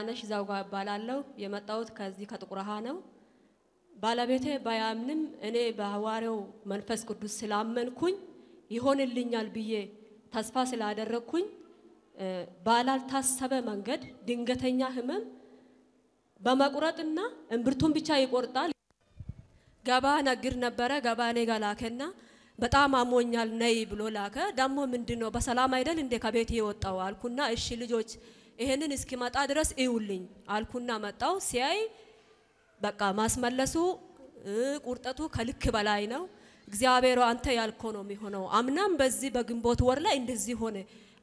ዳነሽ ዛውጋ እባላለሁ። የመጣሁት ከዚህ ከጥቁር ነው። ባለቤቴ ባያምንም እኔ በሐዋርያው መንፈስ ቅዱስ ስላመንኩኝ ይሆንልኛል ብዬ ተስፋ ስላደረግኩኝ ባላልታሰበ መንገድ ድንገተኛ ህመም በመቁረጥና እምብርቱን ብቻ ይቆርጣል። ገባ ነግር ነበረ። ገባ እኔ ጋር ላከና በጣም አሞኛል ነይ ብሎ ላከ። ደግሞ ምንድን ነው በሰላም አይደል እንዴ ከቤት የወጣው አልኩና እሺ ልጆች ይሄንን እስኪመጣ ድረስ እዩልኝ አልኩና መጣው። ሲያይ በቃ ማስመለሱ ቁርጠቱ ከልክ በላይ ነው። እግዚአብሔር አንተ ያልኮ ነው የሚሆነው። አምናም በዚህ በግንቦት ወር ላይ እንደዚህ ሆነ።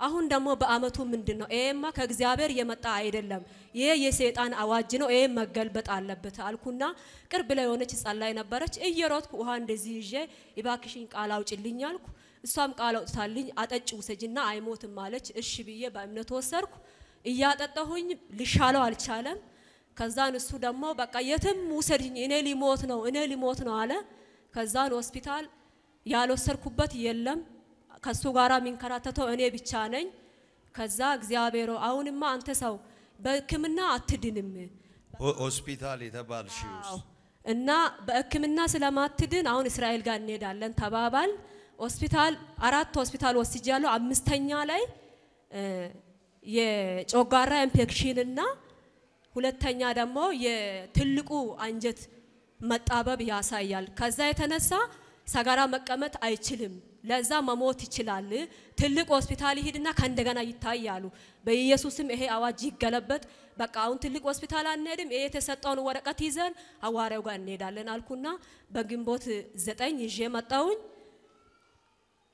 አሁን ደግሞ በአመቱ ምንድን ነው? ይሄማ ከእግዚአብሔር የመጣ አይደለም፣ ይሄ የሰይጣን አዋጅ ነው፣ ይሄ መገልበጥ አለበት አልኩና ቅርብ ላይ የሆነች ጸላይ ነበረች። እየሮጥኩ ውሃ እንደዚህ ይዤ እባክሽኝ ቃል አውጭልኝ አልኩ። እሷም ቃል አውጥታልኝ አጠጭ ውሰጅና አይሞትም አለች። እሺ ብዬ በእምነት ወሰድኩ። እያጠጣሁኝ ልሻለው አልቻለም። ከዛን እሱ ደግሞ በቃ የትም ውሰድኝ፣ እኔ ሊሞት ነው፣ እኔ ሊሞት ነው አለ። ከዛን ሆስፒታል ያልወሰድኩበት የለም። ከሱ ጋር የሚንከራተተው እኔ ብቻ ነኝ። ከዛ እግዚአብሔር አሁንማ አንተ ሰው በሕክምና አትድንም ሆስፒታል የተባል እና በሕክምና ስለማትድን አሁን እስራኤል ጋር እንሄዳለን ተባባል። ሆስፒታል አራት ሆስፒታል ወስጃለሁ። አምስተኛ ላይ የጮጋራ ኢንፌክሽን እና ሁለተኛ ደግሞ የትልቁ አንጀት መጣበብ ያሳያል። ከዛ የተነሳ ሰገራ መቀመጥ አይችልም፣ ለዛ መሞት ይችላል። ትልቅ ሆስፒታል ይሄድና ከእንደገና ይታያሉ። በኢየሱስም ይሄ አዋጅ ይገለበጥ። በቃ አሁን ትልቅ ሆስፒታል አንሄድም፣ ይሄ የተሰጠውን ወረቀት ይዘን ሐዋርያው ጋር እንሄዳለን አልኩና በግንቦት ዘጠኝ ይዤ መጣውኝ።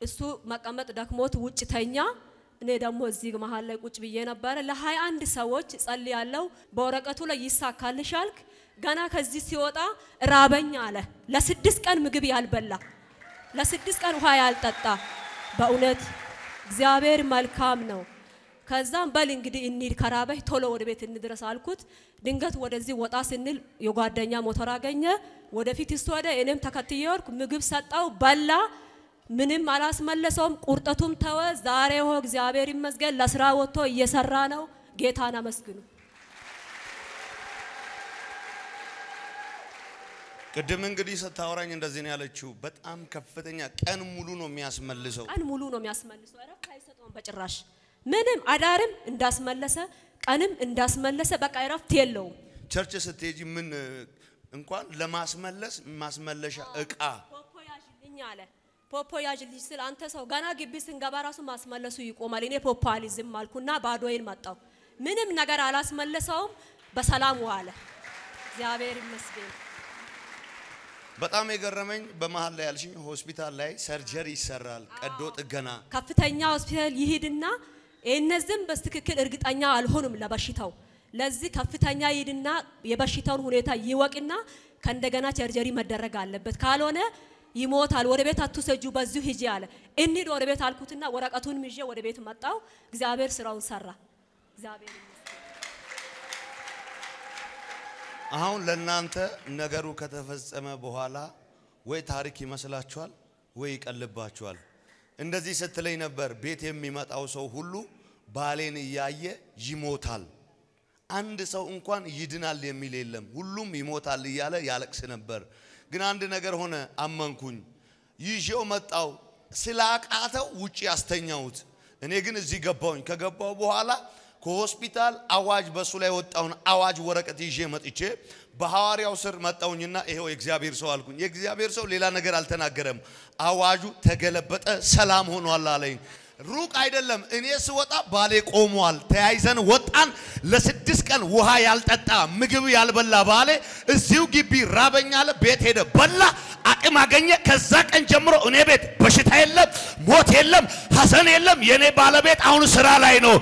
እሱ መቀመጥ ደክሞት ውጭ ተኛ። እኔ ደግሞ እዚህ መሀል ላይ ቁጭ ብዬ ነበረ። ለሀያ አንድ ሰዎች ጸልያለሁ። በወረቀቱ ላይ ይሳካልሽ አልክ። ገና ከዚህ ሲወጣ ራበኝ አለ። ለስድስት ቀን ምግብ ያልበላ ለስድስት ቀን ውሃ ያልጠጣ በእውነት እግዚአብሔር መልካም ነው። ከዛም በል እንግዲህ እንሂድ ከራበህ ቶሎ ወደ ቤት እንድረስ አልኩት። ድንገት ወደዚህ ወጣ ስንል የጓደኛ ሞተር አገኘ። ወደፊት እሱ ሄደ፣ እኔም ተከትዬ ወርኩ። ምግብ ሰጠው፣ በላ። ምንም አላስመለሰውም። ቁርጠቱም ተወ። ዛሬ ሆ እግዚአብሔር ይመስገን ለስራ ወጥቶ እየሰራ ነው። ጌታን አመስግኑ። ቅድም እንግዲህ ስታወራኝ እንደዚህ ነው ያለችው። በጣም ከፍተኛ ቀን ሙሉ ነው የሚያስመልሰው፣ ቀን ሙሉ ነው የሚያስመልሰው። እረፍት አይሰጠውም በጭራሽ። ምንም አዳርም እንዳስመለሰ ቀንም እንዳስመለሰ በቃ እረፍት የለውም። ቸርች ስትሄጂ ምን እንኳን ለማስመለስ ማስመለሻ እቃ ኮኮያዥልኝ አለ ፖፖ ልጅ ስል አንተ ሰው ገና ግቢ ስንገባ ራሱ ማስመለሱ ይቆማል። እኔ ፖፖ አልይዝም አልኩና ባዶዬን መጣው ምንም ነገር አላስመለሰውም። በሰላም ዋለ። እግዚአብሔር ይመስገን። በጣም የገረመኝ በመሀል ላይ ያልሽኝ ሆስፒታል ላይ ሰርጀሪ ይሰራል፣ ቀዶ ጥገና ከፍተኛ ሆስፒታል ይሄድና እነዚህም በትክክል እርግጠኛ አልሆኑም ለበሽታው። ለዚህ ከፍተኛ ይሄድና የበሽታውን ሁኔታ ይወቅና ከእንደገና ሰርጀሪ መደረግ አለበት ካልሆነ ይሞታል፣ ወደ ቤት አትውሰጁ፣ በዚሁ ሂጂ አለ። እንሂድ ወደ ቤት አልኩትና ወረቀቱን ይዤ ወደ ቤት መጣው። እግዚአብሔር ስራውን ሰራ። እግዚአብሔር አሁን ለእናንተ ነገሩ ከተፈጸመ በኋላ ወይ ታሪክ ይመስላችኋል ወይ ይቀልባችኋል። እንደዚህ ስትለኝ ነበር፣ ቤት የሚመጣው ሰው ሁሉ ባሌን እያየ ይሞታል። አንድ ሰው እንኳን ይድናል የሚል የለም፣ ሁሉም ይሞታል እያለ ያለቅስ ነበር። ግን አንድ ነገር ሆነ። አመንኩኝ፣ ይዤው መጣው። ስላቃተው ውጪ ያስተኛሁት። እኔ ግን እዚህ ገባሁኝ። ከገባው በኋላ ከሆስፒታል አዋጅ በሱ ላይ ወጣውን አዋጅ ወረቀት ይዤ መጥቼ በሐዋርያው ስር መጣውኝና ይሄው የእግዚአብሔር ሰው አልኩኝ። የእግዚአብሔር ሰው ሌላ ነገር አልተናገረም። አዋጁ ተገለበጠ፣ ሰላም ሆኗል አለኝ። ሩቅ አይደለም። እኔ ስወጣ ባሌ ቆሟል። ተያይዘን ወጣን። ለስድስት ቀን ውሃ ያልጠጣ ምግብ ያልበላ ባሌ እዚሁ ግቢ ራበኛ አለ። ቤት ሄደ፣ በላ፣ አቅም አገኘ። ከዛ ቀን ጀምሮ እኔ ቤት በሽታ የለም፣ ሞት የለም፣ ሀሰን የለም። የእኔ ባለቤት አሁን ስራ ላይ ነው።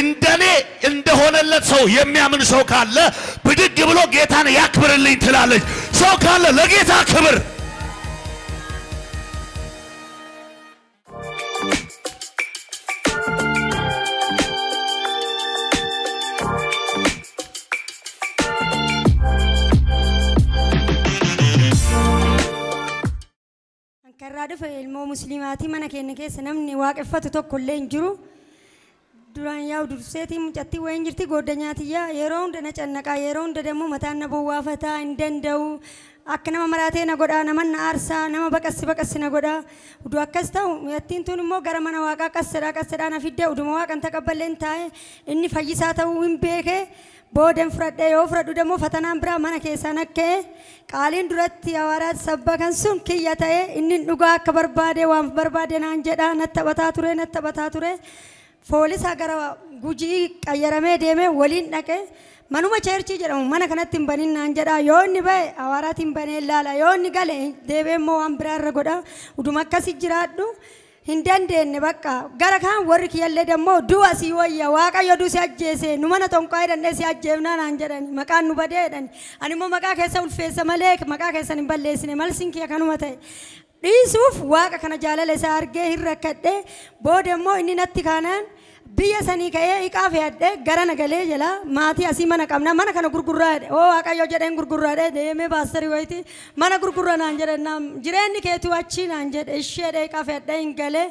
እንደኔ እንደሆነለት ሰው የሚያምን ሰው ካለ ብድግ ብሎ ጌታን ያክብርልኝ ትላለች። ሰው ካለ ለጌታ ክብር dhufe ilmoo musliimaatii mana keenya keessa namni waaqeffatu tokko illee hin jiru. Duraan yaa'u durseetii mucattii wayin jirti gooddanyaatii yaa yeroo hunda na cannaqaa yeroo hunda ደግሞ መታነ ቦዋፈታ እንደንደው akka nama maraatee na godhaa nama na aarsaa nama baqassi baqassi na godhaa udu akkas ta'u yattiin tun immoo gara mana waaqaa qassadhaa qassadhaa na fiddee uduma waaqan taqabballeen taa'e inni fayyisaa ta'uu hin beekee boodan fudhadhe yoo fudhadhu dammoo fatanaan biraa mana keessaa nakkee qaaliin duratti hawaaraat sabbakan sun kiyya ta'ee inni dhugaa akka barbaade waan barbaade naan jedhaa natti taphataa ture natti taphataa ture foolisaa gara gujii qayyaramee deemee waliin dhaqee. manuma cheerchii jedhamu mana kanatti hin banin naan jedhaa yoo inni ba'e hawaaraatti hin banee ilaala yoo inni gale deebi'eemmoo waan biraarra godha uduma akkasi jiraadhu hin dandeenye bakka gara kaan warri kiyyallee dammoo du'a si wayya waaqayyo du si ajjeese nu mana tonqaa hidhannee si ajjeefnaa naan jedhani maqaan nu badee jedhani ani immoo maqaa keessa ulfeessa malee maqaa keessan hin balleessine malsin kiyya kanuma ta'e dhiisuuf waaqa kana jaalala isaa argee hin rakkadhee booda immoo inni natti kaanaan biyya sanii ka'ee iqaa fe'adhee gara nagalee jala maatii asii mana qabna mana kana gurgurraadhe oo waaqayyo jedheen gurgurraadhe deemee baastarii wayitii mana gurgurra naan jedhe naam jireenni keetu achi naan jedhe isheedhe iqaa fe'adhee hin galee.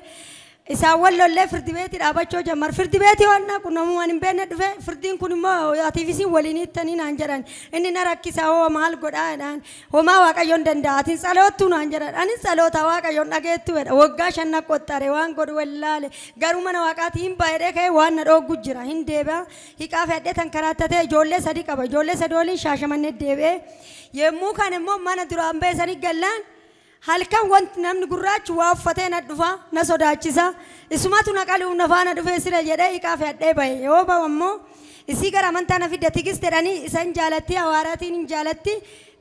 isaan wallollee firdi beetii dhaabachuu jammar firdi beetii hoonna qunamumaan hin beekne dhufe firdiin kun immoo atiifisiin waliin hittanii naan jedhan inni na rakkisa hoo maal godhaadhaan homaa waaqayyoon danda'a atiin tsaloottuu naan jedhan anis tsaloota waaqayyoon dhageettu jedha waggaa shanna qottare waan godhu wallaale garuu mana waaqaatii hin baay'ee ka'e waan na dhooggu jira hin deebi'a hiqaa fedhee tan karaattatee ijoollee sadii qaba ijoollee sadii oliin shaashamannee deebi'ee yemmuu kan immoo mana duraan beesanii gallaan halkan wanti namni gurraachi waa uffatee na dhufa na sodaachisa isumatu na qali humna faana dhufee sira jedhee hiikaaf hadhee bahe yoo bahu ammoo isii gara amantaa na fidda tigis jedhanii isa hin jaalatti hawaaraatiin hin jaalatti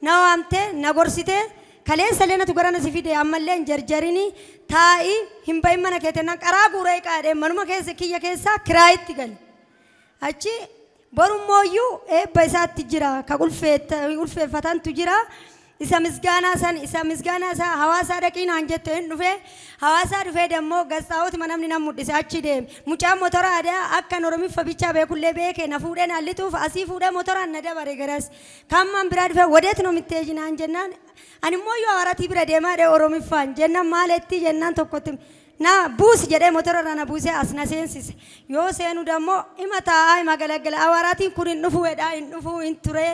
na waamte na gorsite kaleessa leenatu gara nasi fide ammallee hin jarjarini taa'i hin bahin mana keete na qaraa guuree qaadhee manuma keessa kiyya keessa kiraayitti gali achi borummoo iyyuu eebba isaatti jira ka ulfeeffatantu jira. Ulfe, isa misgaanaa san isa misgaanaa isaa hawaasaa dhaqiin hanjetteen dhufe hawaasaa dhufe demmoo gastaawot manamni nam mul'ise achi deeme mucaan motora aadaa akka oromiffa bichaa beekullee beeke na fuudhee na allituuf asii fuudhee motoraan na dabare garas kammaan biraa dhufe wadeetu nomittee jinaan jennaan animmoo yoo hawaratii bira deemaa dhee oromiffaan jennaan maaletti jennaan tokkotti na buusi jedhee motora irra na buusee as na seensise yoo seenu demmoo ima taa'aa ima galagala hawaratiin kun hin dhufu wedhaa hin dhufu hin turee.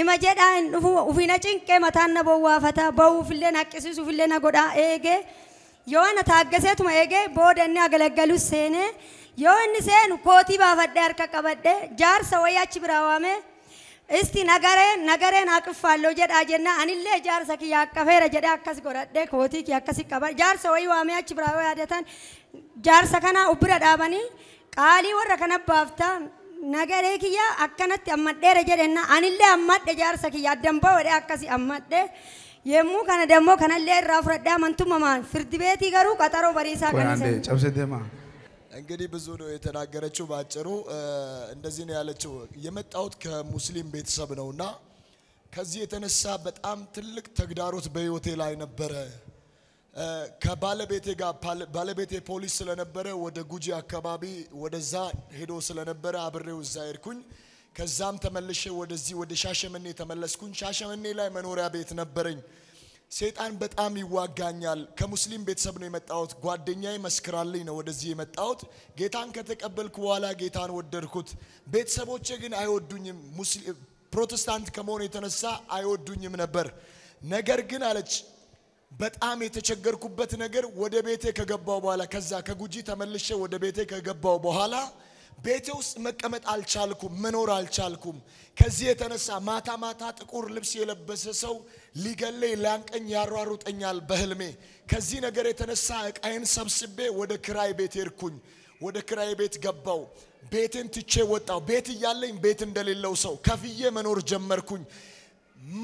ima jedhaan ufina cinqee mataan na bowwaafata ba'uufillee na haqqisiisuufillee na godhaa eegee yoo na taaggaseetuma eegee booda inni agalaggalus seenee yoo inni seenu kootii baafadhee harka qabadhee jaarsa wayii achi biraa waamee isti nagaree nagaree naa qiffaalloo jedhaa jenna anillee jaarsa kiyya akkafeera jedhee akkas godhadhee kootii kiyya akkasi qaba jaarsa wayii waamee achi biraa yaadatan jaarsa kana ubbira dhaabanii qaalii warra kana baaftaa nagaree kiyya akkanatti ammadheera jedhenna anillee ammadhe jaarsa kiyya addambaa wadhee akkasii ammadhe yommuu kana dammoo kanallee irraa fudhadhe amantummamaan firdi beetii garuu qaxaroo bariisaa kan cabsitema እንግዲህ ብዙ ነው የተናገረችው። በአጭሩ እንደዚህ ነው ያለችው። የመጣሁት ከሙስሊም ቤተሰብ ነውና ከዚህ የተነሳ በጣም ትልቅ ተግዳሮት በህይወቴ ላይ ነበረ። ከባለቤቴ ጋር ባለቤቴ ፖሊስ ስለነበረ ወደ ጉጂ አካባቢ ወደዛ ሄዶ ስለነበረ አብሬው እዛ ሄድኩኝ። ከዛም ተመልሼ ወደዚህ ወደ ሻሸመኔ ተመለስኩኝ። ሻሸመኔ ላይ መኖሪያ ቤት ነበረኝ። ሴጣን በጣም ይዋጋኛል። ከሙስሊም ቤተሰብ ነው የመጣሁት። ጓደኛዬ መስክራልኝ ነው ወደዚህ የመጣሁት። ጌታን ከተቀበልኩ በኋላ ጌታን ወደድኩት። ቤተሰቦቼ ግን አይወዱኝም። ፕሮቴስታንት ከመሆኑ የተነሳ አይወዱኝም ነበር። ነገር ግን አለች በጣም የተቸገርኩበት ነገር ወደ ቤቴ ከገባው በኋላ ከዛ ከጉጂ ተመልሼ ወደ ቤቴ ከገባው በኋላ ቤቴ ውስጥ መቀመጥ አልቻልኩም፣ መኖር አልቻልኩም። ከዚህ የተነሳ ማታ ማታ ጥቁር ልብስ የለበሰ ሰው ሊገለኝ ሊያንቀኝ ያሯሩጠኛል በህልሜ። ከዚህ ነገር የተነሳ እቃዬን ሰብስቤ ወደ ክራይ ቤት ሄድኩኝ። ወደ ክራይ ቤት ገባው። ቤቴን ትቼ ወጣው። ቤት እያለኝ ቤት እንደሌለው ሰው ከፍዬ መኖር ጀመርኩኝ።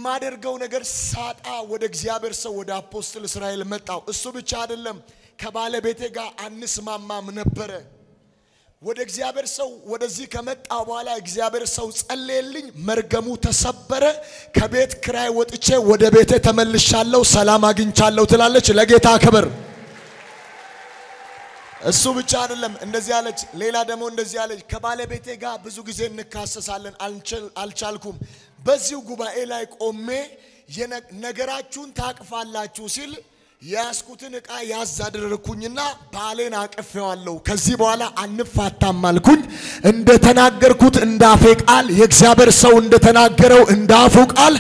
ማደርገው ነገር ሳጣ ወደ እግዚአብሔር ሰው ወደ አፖስትል እስራኤል መጣው። እሱ ብቻ አይደለም፣ ከባለቤቴ ጋር አንስማማም ነበረ። ወደ እግዚአብሔር ሰው ወደዚህ ከመጣ በኋላ እግዚአብሔር ሰው ጸለየልኝ፣ መርገሙ ተሰበረ። ከቤት ክራይ ወጥቼ ወደ ቤቴ ተመልሻለሁ፣ ሰላም አግኝቻለሁ ትላለች። ለጌታ ክብር። እሱ ብቻ አይደለም፣ እንደዚህ አለች። ሌላ ደግሞ እንደዚህ አለች። ከባለቤቴ ጋር ብዙ ጊዜ እንካሰሳለን፣ አልቻልኩም በዚሁ ጉባኤ ላይ ቆሜ ነገራችሁን ታቅፋላችሁ ሲል ያስኩትን ዕቃ ያዝ አደረግኩኝና ባሌን አቅፌዋለሁ። ከዚህ በኋላ አንፋታም አልኩኝ። እንደተናገርኩት እንዳፌ ቃል የእግዚአብሔር ሰው እንደተናገረው እንዳፉ ቃል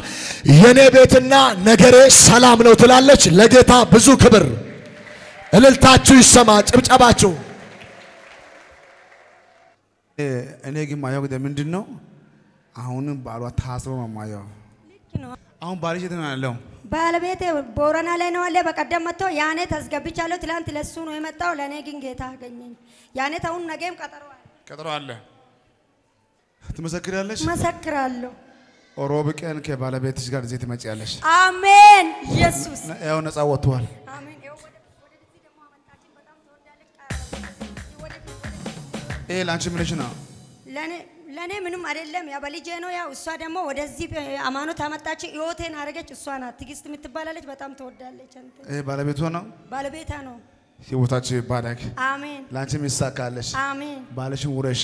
የኔ ቤትና ነገሬ ሰላም ነው ትላለች። ለጌታ ብዙ ክብር። እልልታችሁ ይሰማ፣ ጭብጨባችሁ። እኔ ግን ማየው ምንድን ነው አሁንም ባሏ ታስሮ ነው የማየው። አሁን ባልሽ የት ነው ያለው? ባለቤቴ ቦረና ላይ ነው አለ። በቀደም መጥቶ ያኔ ተስገብቻለሁ። ትላንት ለሱ ነው የመጣው፣ ለእኔ ግን ጌታ አገኘኝ። ያኔ ተሁን ነገም ቀጠሮ አለ። ቀጠሮ አለ። ትመሰክሪያለሽ? መሰክራለሁ። ሮብ ቀን ከባለቤትሽ ጋር እዚህ ትመጪያለሽ። አሜን። ኢየሱስ ያው ነፃ ወጥቷል። ይሄ ለአንቺ ምንሽ ነው? ለእኔ ለእኔ ምንም አይደለም። ያ በልጄ ነው። ያው እሷ ደግሞ ወደዚህ ሃይማኖት አመጣች፣ ህይወቴን አደረገች። እሷ ናት ትግስት የምትባላለች። በጣም ትወዳለች። ባለቤቷ ነው፣ ባለቤቷ ነው። ህይወታችሁ ይባረክ። አሜን። ለአንቺም ይሳካለሽ። አሜን። ባልሽን ውረሽ።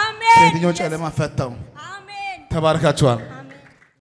አሜን። ከየትኛው ጨለማ ፈታው። አሜን። ተባርካችኋል።